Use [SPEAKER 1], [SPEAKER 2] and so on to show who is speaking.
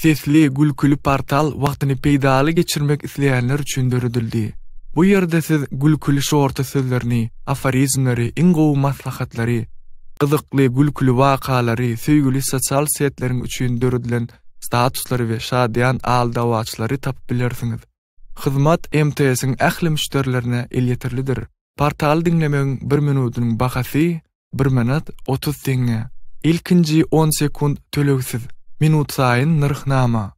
[SPEAKER 1] sesli gülkülü portal vaqtını peydalı geçirmek isleyenler üçün dörüdüldü. Bu yerde siz gülkülü şortu sözlerini, aforizmleri, ingo maslahatları, qızıqlı gülkülü vaqaları, sevgülü sosial setlerin üçün dörüdülen statusları ve şadiyan al davaçları tap bilirsiniz. Hizmat MTS'in ähli müşterilerine eliyetirlidir. Portal dinlemeň 1 minutyň bahasy 1 minut 30 tenge. Ilkinji 10 sekund tölewsiz. минут сайын нарықнама